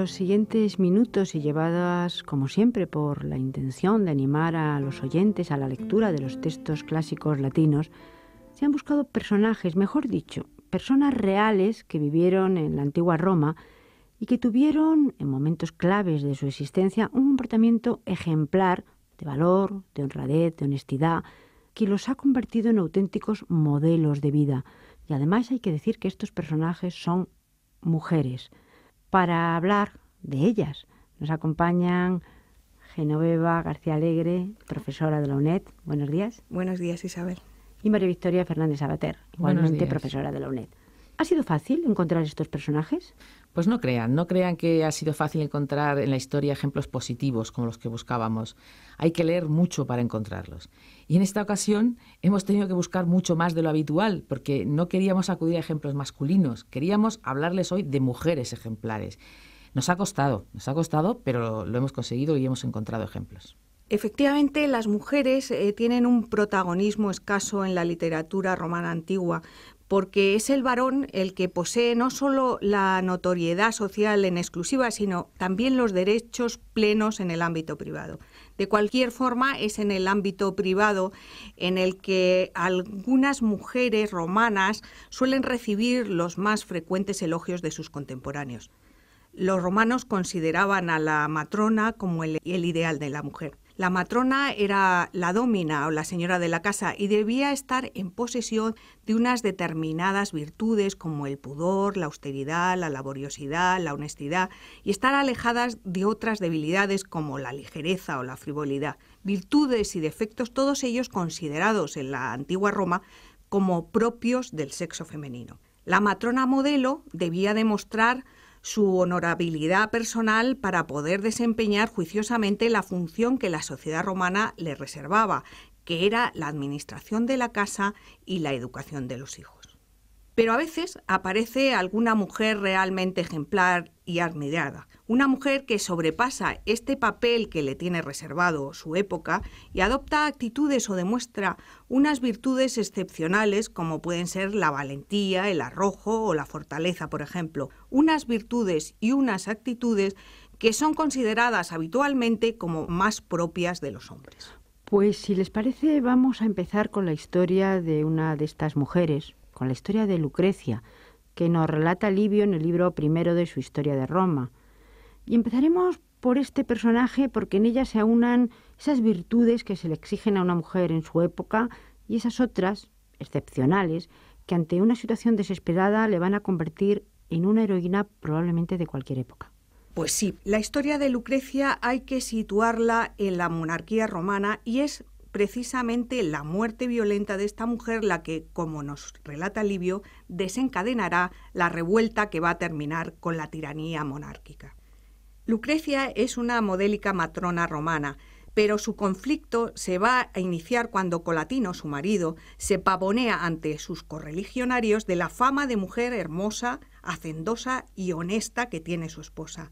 los siguientes minutos y llevadas, como siempre, por la intención de animar a los oyentes a la lectura de los textos clásicos latinos, se han buscado personajes, mejor dicho, personas reales que vivieron en la antigua Roma y que tuvieron, en momentos claves de su existencia, un comportamiento ejemplar de valor, de honradez, de honestidad, que los ha convertido en auténticos modelos de vida. Y además hay que decir que estos personajes son mujeres para hablar de ellas. Nos acompañan Genoveva García Alegre, profesora de la UNED. Buenos días. Buenos días, Isabel. Y María Victoria Fernández Abater, igualmente profesora de la UNED. ¿Ha sido fácil encontrar estos personajes? Pues no crean, no crean que ha sido fácil encontrar en la historia ejemplos positivos como los que buscábamos. Hay que leer mucho para encontrarlos. Y en esta ocasión hemos tenido que buscar mucho más de lo habitual, porque no queríamos acudir a ejemplos masculinos, queríamos hablarles hoy de mujeres ejemplares. Nos ha costado, nos ha costado, pero lo hemos conseguido y hemos encontrado ejemplos. Efectivamente, las mujeres eh, tienen un protagonismo escaso en la literatura romana antigua, porque es el varón el que posee no solo la notoriedad social en exclusiva, sino también los derechos plenos en el ámbito privado. De cualquier forma, es en el ámbito privado en el que algunas mujeres romanas suelen recibir los más frecuentes elogios de sus contemporáneos. Los romanos consideraban a la matrona como el, el ideal de la mujer. La matrona era la domina o la señora de la casa y debía estar en posesión de unas determinadas virtudes como el pudor, la austeridad, la laboriosidad, la honestidad y estar alejadas de otras debilidades como la ligereza o la frivolidad. Virtudes y defectos, todos ellos considerados en la antigua Roma como propios del sexo femenino. La matrona modelo debía demostrar su honorabilidad personal para poder desempeñar juiciosamente la función que la sociedad romana le reservaba, que era la administración de la casa y la educación de los hijos. Pero a veces aparece alguna mujer realmente ejemplar y admirada, una mujer que sobrepasa este papel que le tiene reservado su época y adopta actitudes o demuestra unas virtudes excepcionales como pueden ser la valentía, el arrojo o la fortaleza, por ejemplo, unas virtudes y unas actitudes que son consideradas habitualmente como más propias de los hombres. Pues si les parece vamos a empezar con la historia de una de estas mujeres, con la historia de Lucrecia, que nos relata Livio en el libro primero de su Historia de Roma. Y empezaremos por este personaje porque en ella se aunan esas virtudes que se le exigen a una mujer en su época y esas otras, excepcionales, que ante una situación desesperada le van a convertir en una heroína probablemente de cualquier época. Pues sí, la historia de Lucrecia hay que situarla en la monarquía romana y es precisamente la muerte violenta de esta mujer la que, como nos relata Livio, desencadenará la revuelta que va a terminar con la tiranía monárquica. Lucrecia es una modélica matrona romana, pero su conflicto se va a iniciar cuando Colatino, su marido, se pavonea ante sus correligionarios de la fama de mujer hermosa, hacendosa y honesta que tiene su esposa.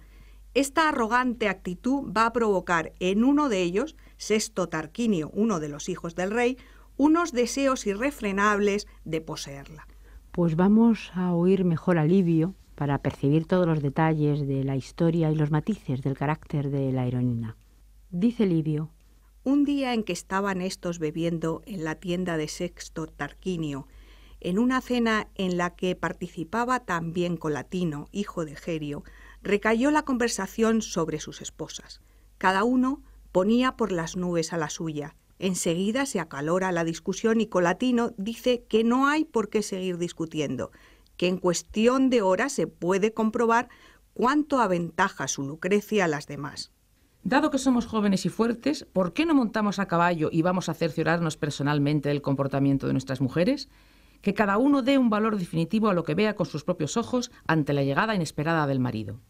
Esta arrogante actitud va a provocar en uno de ellos Sexto Tarquinio, uno de los hijos del rey, unos deseos irrefrenables de poseerla. Pues vamos a oír mejor a Livio para percibir todos los detalles de la historia y los matices del carácter de la heroína. Dice Livio. Un día en que estaban estos bebiendo en la tienda de Sexto Tarquinio, en una cena en la que participaba también Colatino, hijo de Gerio, recayó la conversación sobre sus esposas. Cada uno ponía por las nubes a la suya. Enseguida se acalora la discusión y Colatino dice que no hay por qué seguir discutiendo, que en cuestión de horas se puede comprobar cuánto aventaja su Lucrecia a las demás. Dado que somos jóvenes y fuertes, ¿por qué no montamos a caballo y vamos a cerciorarnos personalmente del comportamiento de nuestras mujeres? Que cada uno dé un valor definitivo a lo que vea con sus propios ojos ante la llegada inesperada del marido.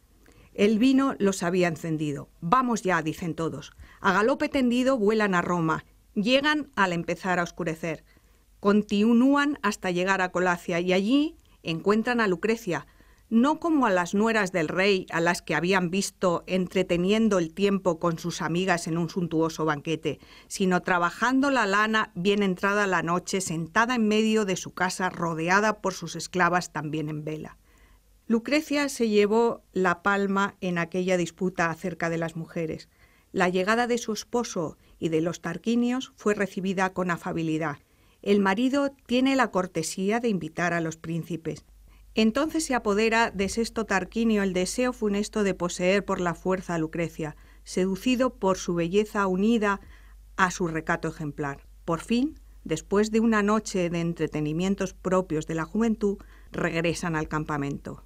El vino los había encendido. Vamos ya, dicen todos. A galope tendido vuelan a Roma. Llegan al empezar a oscurecer. Continúan hasta llegar a Colacia y allí encuentran a Lucrecia, no como a las nueras del rey a las que habían visto entreteniendo el tiempo con sus amigas en un suntuoso banquete, sino trabajando la lana bien entrada la noche sentada en medio de su casa rodeada por sus esclavas también en vela. Lucrecia se llevó la palma en aquella disputa acerca de las mujeres. La llegada de su esposo y de los Tarquinios fue recibida con afabilidad. El marido tiene la cortesía de invitar a los príncipes. Entonces se apodera de Sexto Tarquinio el deseo funesto de poseer por la fuerza a Lucrecia, seducido por su belleza unida a su recato ejemplar. Por fin, después de una noche de entretenimientos propios de la juventud, regresan al campamento.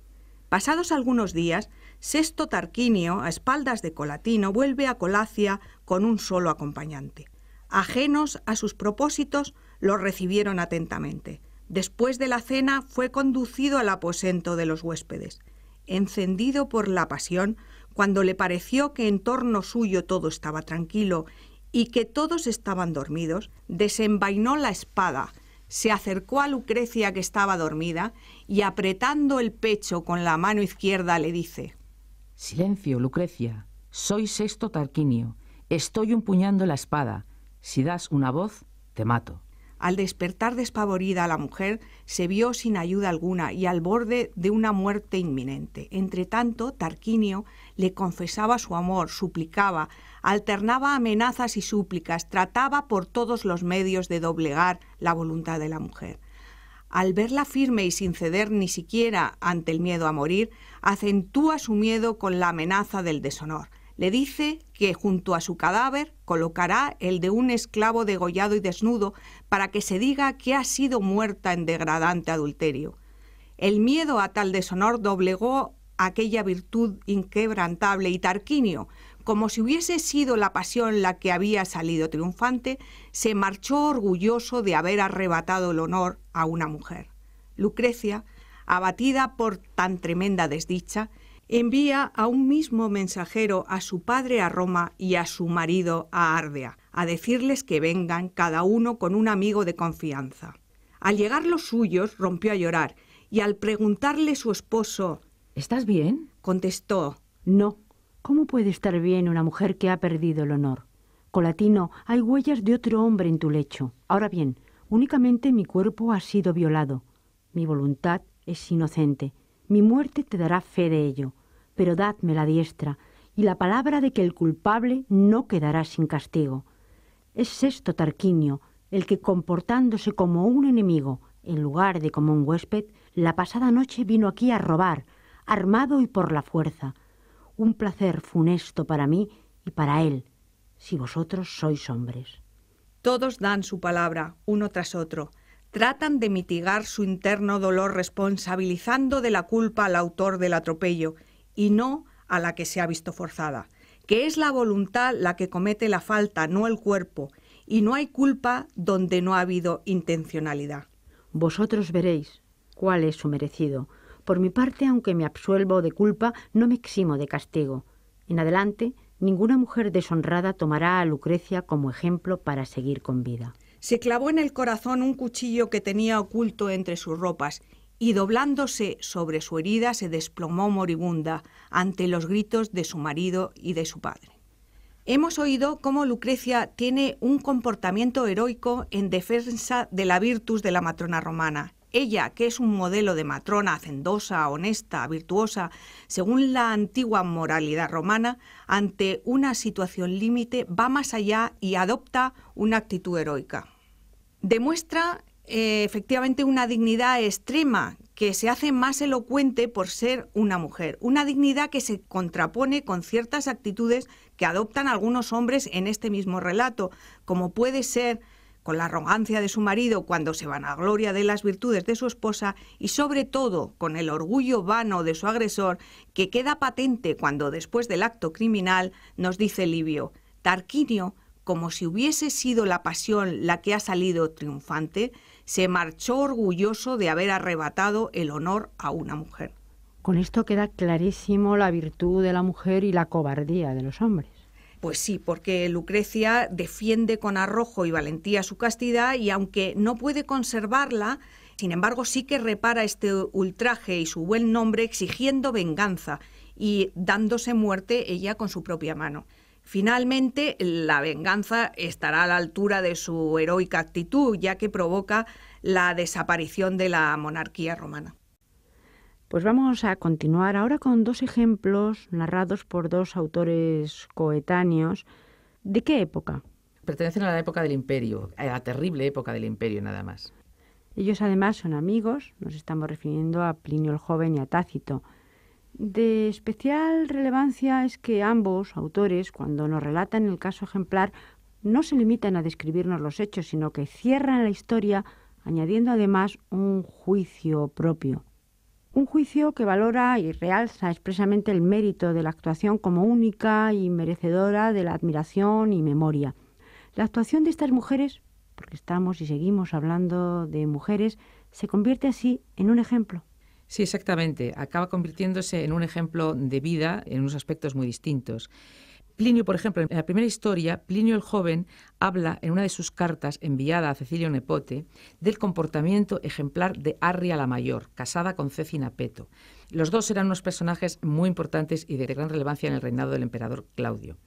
Pasados algunos días, Sesto Tarquinio, a espaldas de Colatino, vuelve a Colacia con un solo acompañante. Ajenos a sus propósitos, los recibieron atentamente. Después de la cena fue conducido al aposento de los huéspedes. Encendido por la pasión, cuando le pareció que en torno suyo todo estaba tranquilo y que todos estaban dormidos, desenvainó la espada se acercó a Lucrecia que estaba dormida y apretando el pecho con la mano izquierda le dice Silencio, Lucrecia. Soy sexto Tarquinio. Estoy empuñando la espada. Si das una voz, te mato. Al despertar despavorida la mujer, se vio sin ayuda alguna y al borde de una muerte inminente. Entretanto, Tarquinio le confesaba su amor, suplicaba, alternaba amenazas y súplicas, trataba por todos los medios de doblegar la voluntad de la mujer. Al verla firme y sin ceder ni siquiera ante el miedo a morir, acentúa su miedo con la amenaza del deshonor. Le dice que junto a su cadáver colocará el de un esclavo degollado y desnudo para que se diga que ha sido muerta en degradante adulterio. El miedo a tal deshonor doblegó aquella virtud inquebrantable y Tarquinio, como si hubiese sido la pasión la que había salido triunfante, se marchó orgulloso de haber arrebatado el honor a una mujer. Lucrecia, abatida por tan tremenda desdicha, envía a un mismo mensajero a su padre a Roma y a su marido a Ardea, a decirles que vengan cada uno con un amigo de confianza. Al llegar los suyos, rompió a llorar, y al preguntarle su esposo ¿Estás bien? contestó No. ¿Cómo puede estar bien una mujer que ha perdido el honor? Colatino, hay huellas de otro hombre en tu lecho. Ahora bien, únicamente mi cuerpo ha sido violado. Mi voluntad es inocente. Mi muerte te dará fe de ello, pero dadme la diestra y la palabra de que el culpable no quedará sin castigo. Es esto Tarquinio, el que comportándose como un enemigo, en lugar de como un huésped, la pasada noche vino aquí a robar, armado y por la fuerza. Un placer funesto para mí y para él, si vosotros sois hombres. Todos dan su palabra, uno tras otro, tratan de mitigar su interno dolor responsabilizando de la culpa al autor del atropello y no a la que se ha visto forzada, que es la voluntad la que comete la falta, no el cuerpo, y no hay culpa donde no ha habido intencionalidad. Vosotros veréis cuál es su merecido. Por mi parte, aunque me absuelvo de culpa, no me eximo de castigo. En adelante, ninguna mujer deshonrada tomará a Lucrecia como ejemplo para seguir con vida se clavó en el corazón un cuchillo que tenía oculto entre sus ropas y doblándose sobre su herida se desplomó moribunda ante los gritos de su marido y de su padre. Hemos oído cómo Lucrecia tiene un comportamiento heroico en defensa de la virtus de la matrona romana. Ella, que es un modelo de matrona hacendosa, honesta, virtuosa, según la antigua moralidad romana, ante una situación límite va más allá y adopta una actitud heroica demuestra eh, efectivamente una dignidad extrema que se hace más elocuente por ser una mujer, una dignidad que se contrapone con ciertas actitudes que adoptan algunos hombres en este mismo relato, como puede ser con la arrogancia de su marido cuando se van a gloria de las virtudes de su esposa y sobre todo con el orgullo vano de su agresor que queda patente cuando después del acto criminal nos dice Livio, Tarquinio como si hubiese sido la pasión la que ha salido triunfante, se marchó orgulloso de haber arrebatado el honor a una mujer. Con esto queda clarísimo la virtud de la mujer y la cobardía de los hombres. Pues sí, porque Lucrecia defiende con arrojo y valentía su castidad y aunque no puede conservarla, sin embargo sí que repara este ultraje y su buen nombre exigiendo venganza y dándose muerte ella con su propia mano. Finalmente, la venganza estará a la altura de su heroica actitud, ya que provoca la desaparición de la monarquía romana. Pues vamos a continuar ahora con dos ejemplos narrados por dos autores coetáneos. ¿De qué época? Pertenecen a la época del imperio, a la terrible época del imperio nada más. Ellos además son amigos, nos estamos refiriendo a Plinio el Joven y a Tácito. De especial relevancia es que ambos autores, cuando nos relatan el caso ejemplar, no se limitan a describirnos los hechos, sino que cierran la historia añadiendo además un juicio propio. Un juicio que valora y realza expresamente el mérito de la actuación como única y merecedora de la admiración y memoria. La actuación de estas mujeres, porque estamos y seguimos hablando de mujeres, se convierte así en un ejemplo. Sí, exactamente. Acaba convirtiéndose en un ejemplo de vida en unos aspectos muy distintos. Plinio, por ejemplo, en la primera historia, Plinio el joven habla en una de sus cartas enviada a Cecilio Nepote del comportamiento ejemplar de Arria la Mayor, casada con Cecina Peto. Los dos eran unos personajes muy importantes y de gran relevancia en el reinado del emperador Claudio.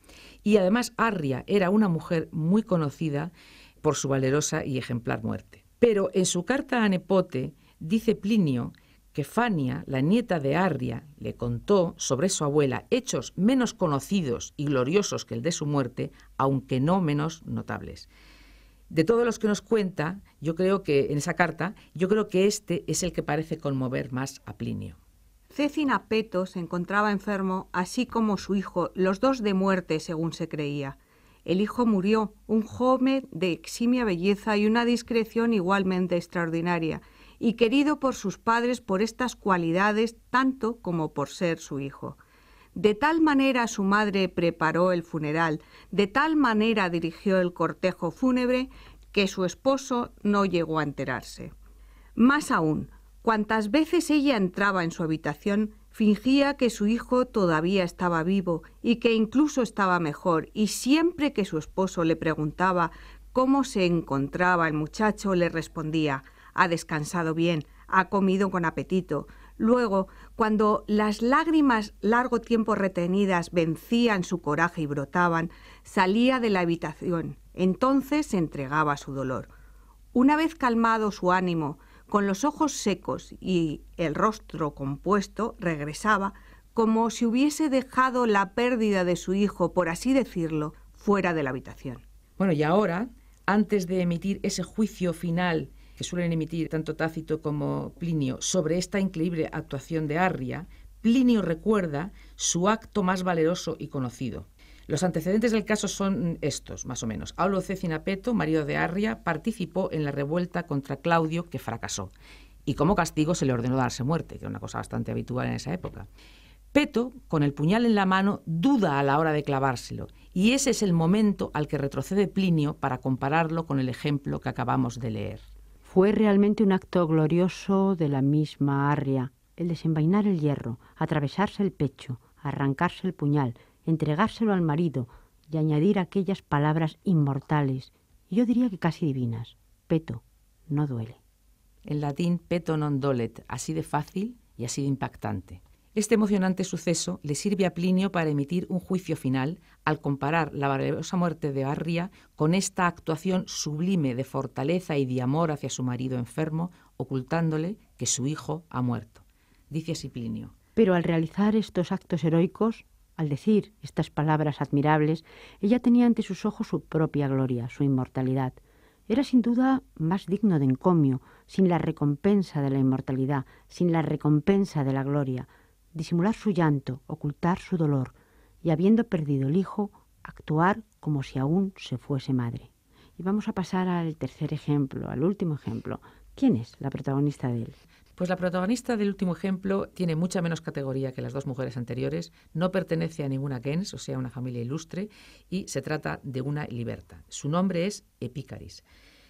Y además Arria era una mujer muy conocida por su valerosa y ejemplar muerte. Pero en su carta a Nepote dice Plinio que Fania, la nieta de Arria, le contó sobre su abuela hechos menos conocidos y gloriosos que el de su muerte, aunque no menos notables. De todos los que nos cuenta, yo creo que en esa carta, yo creo que este es el que parece conmover más a Plinio. Cecina Peto se encontraba enfermo, así como su hijo, los dos de muerte, según se creía. El hijo murió, un joven de eximia belleza y una discreción igualmente extraordinaria, y querido por sus padres por estas cualidades tanto como por ser su hijo. De tal manera su madre preparó el funeral, de tal manera dirigió el cortejo fúnebre, que su esposo no llegó a enterarse. Más aún, cuantas veces ella entraba en su habitación, fingía que su hijo todavía estaba vivo y que incluso estaba mejor, y siempre que su esposo le preguntaba cómo se encontraba el muchacho, le respondía ha descansado bien, ha comido con apetito. Luego, cuando las lágrimas largo tiempo retenidas vencían su coraje y brotaban, salía de la habitación. Entonces se entregaba su dolor. Una vez calmado su ánimo, con los ojos secos y el rostro compuesto, regresaba, como si hubiese dejado la pérdida de su hijo, por así decirlo, fuera de la habitación. Bueno, y ahora, antes de emitir ese juicio final que suelen emitir tanto Tácito como Plinio sobre esta increíble actuación de Arria, Plinio recuerda su acto más valeroso y conocido. Los antecedentes del caso son estos, más o menos. Aulo Peto, marido de Arria, participó en la revuelta contra Claudio, que fracasó, y como castigo se le ordenó darse muerte, que era una cosa bastante habitual en esa época. Peto, con el puñal en la mano, duda a la hora de clavárselo, y ese es el momento al que retrocede Plinio para compararlo con el ejemplo que acabamos de leer. Fue realmente un acto glorioso de la misma Arria, el desenvainar el hierro, atravesarse el pecho, arrancarse el puñal, entregárselo al marido y añadir aquellas palabras inmortales, yo diría que casi divinas, peto, no duele. En latín peto non dolet, así de fácil y así de impactante. Este emocionante suceso le sirve a Plinio para emitir un juicio final al comparar la valerosa muerte de Barria con esta actuación sublime de fortaleza y de amor hacia su marido enfermo, ocultándole que su hijo ha muerto. Dice así Plinio. Pero al realizar estos actos heroicos, al decir estas palabras admirables, ella tenía ante sus ojos su propia gloria, su inmortalidad. Era sin duda más digno de encomio, sin la recompensa de la inmortalidad, sin la recompensa de la gloria, disimular su llanto, ocultar su dolor, y habiendo perdido el hijo, actuar como si aún se fuese madre. Y vamos a pasar al tercer ejemplo, al último ejemplo. ¿Quién es la protagonista de él? Pues la protagonista del último ejemplo tiene mucha menos categoría que las dos mujeres anteriores, no pertenece a ninguna gens, o sea, una familia ilustre, y se trata de una liberta. Su nombre es Epícaris.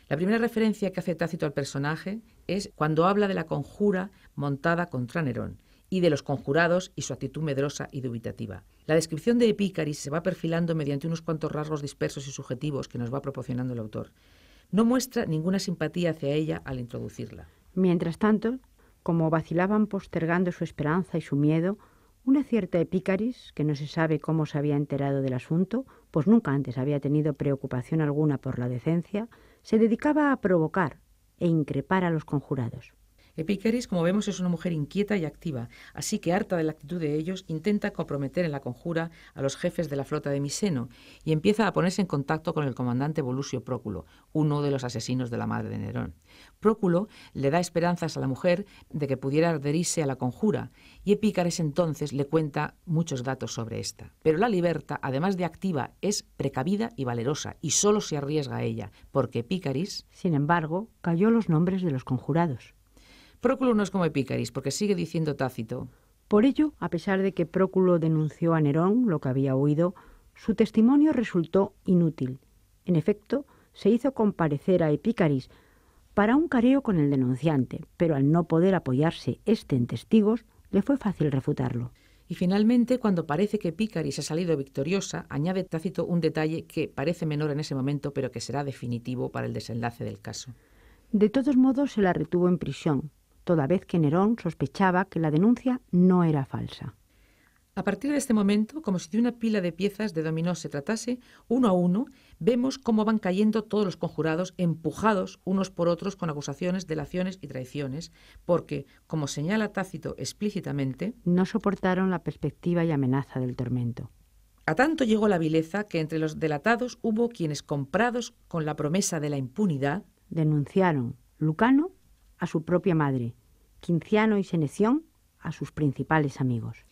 La primera referencia que hace Tácito al personaje es cuando habla de la conjura montada contra Nerón y de los conjurados y su actitud medrosa y dubitativa. La descripción de Epícaris se va perfilando mediante unos cuantos rasgos dispersos y subjetivos que nos va proporcionando el autor. No muestra ninguna simpatía hacia ella al introducirla. Mientras tanto, como vacilaban postergando su esperanza y su miedo, una cierta Epícaris, que no se sabe cómo se había enterado del asunto, pues nunca antes había tenido preocupación alguna por la decencia, se dedicaba a provocar e increpar a los conjurados. Epicaris, como vemos, es una mujer inquieta y activa, así que harta de la actitud de ellos, intenta comprometer en la conjura a los jefes de la flota de Miseno y empieza a ponerse en contacto con el comandante Volusio Próculo, uno de los asesinos de la madre de Nerón. Próculo le da esperanzas a la mujer de que pudiera adherirse a la conjura y Epícaris entonces le cuenta muchos datos sobre esta. Pero la liberta, además de activa, es precavida y valerosa y solo se arriesga a ella, porque Epicaris... Sin embargo, cayó los nombres de los conjurados. Próculo no es como Epícaris, porque sigue diciendo Tácito. Por ello, a pesar de que Próculo denunció a Nerón lo que había oído, su testimonio resultó inútil. En efecto, se hizo comparecer a Epícaris para un careo con el denunciante, pero al no poder apoyarse este en testigos, le fue fácil refutarlo. Y finalmente, cuando parece que Epícaris ha salido victoriosa, añade Tácito un detalle que parece menor en ese momento, pero que será definitivo para el desenlace del caso. De todos modos, se la retuvo en prisión, toda vez que Nerón sospechaba que la denuncia no era falsa. A partir de este momento, como si de una pila de piezas de dominó se tratase, uno a uno, vemos cómo van cayendo todos los conjurados, empujados unos por otros con acusaciones, delaciones y traiciones, porque, como señala Tácito explícitamente, no soportaron la perspectiva y amenaza del tormento. A tanto llegó la vileza que entre los delatados hubo quienes, comprados con la promesa de la impunidad, denunciaron Lucano a su propia madre, Quinciano y Seneción a sus principales amigos.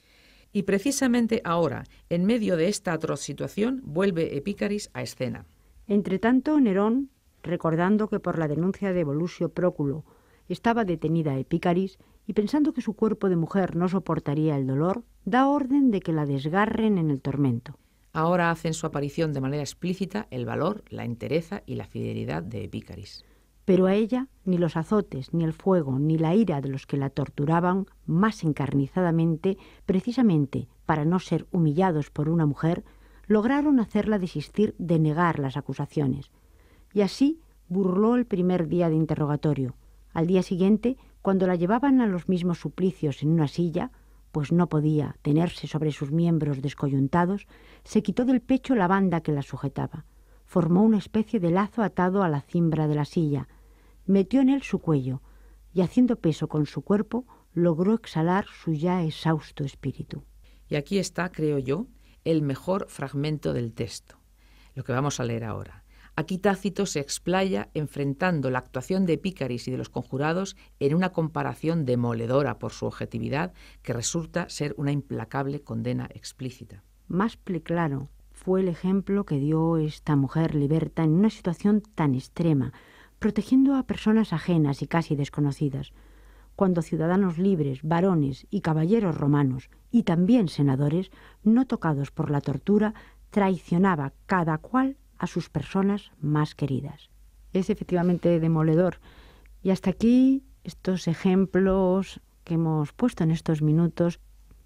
Y precisamente ahora, en medio de esta atroz situación, vuelve Epícaris a escena. Entretanto, Nerón, recordando que por la denuncia de Volusio Próculo estaba detenida Epícaris y pensando que su cuerpo de mujer no soportaría el dolor, da orden de que la desgarren en el tormento. Ahora hacen su aparición de manera explícita el valor, la entereza y la fidelidad de Epícaris. Pero a ella ni los azotes, ni el fuego, ni la ira de los que la torturaban más encarnizadamente, precisamente para no ser humillados por una mujer, lograron hacerla desistir de negar las acusaciones. Y así burló el primer día de interrogatorio. Al día siguiente, cuando la llevaban a los mismos suplicios en una silla, pues no podía tenerse sobre sus miembros descoyuntados, se quitó del pecho la banda que la sujetaba formó una especie de lazo atado a la cimbra de la silla, metió en él su cuello y haciendo peso con su cuerpo logró exhalar su ya exhausto espíritu. Y aquí está, creo yo, el mejor fragmento del texto, lo que vamos a leer ahora. Aquí Tácito se explaya enfrentando la actuación de Pícaris y de los conjurados en una comparación demoledora por su objetividad que resulta ser una implacable condena explícita. Más claro, fue el ejemplo que dio esta mujer liberta en una situación tan extrema, protegiendo a personas ajenas y casi desconocidas, cuando ciudadanos libres, varones y caballeros romanos, y también senadores, no tocados por la tortura, traicionaba cada cual a sus personas más queridas. Es efectivamente demoledor. Y hasta aquí estos ejemplos que hemos puesto en estos minutos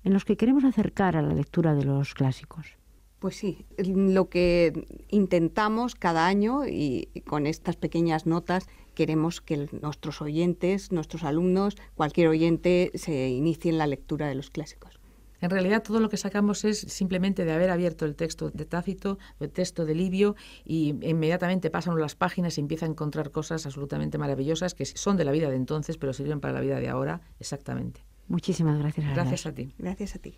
en los que queremos acercar a la lectura de los clásicos. Pues sí, mm, lo que intentamos cada año y con estas pequeñas notas queremos que nuestros oyentes, nuestros alumnos, cualquier oyente se inicie en la lectura de los clásicos. En realidad todo lo que sacamos es simplemente de haber abierto el texto de Tácito, el texto de Livio y inmediatamente pasan las páginas y empieza a encontrar cosas absolutamente maravillosas que son de la vida de entonces pero sirven para la vida de ahora exactamente. Muchísimas gracias. gracias a ti. Gracias a ti.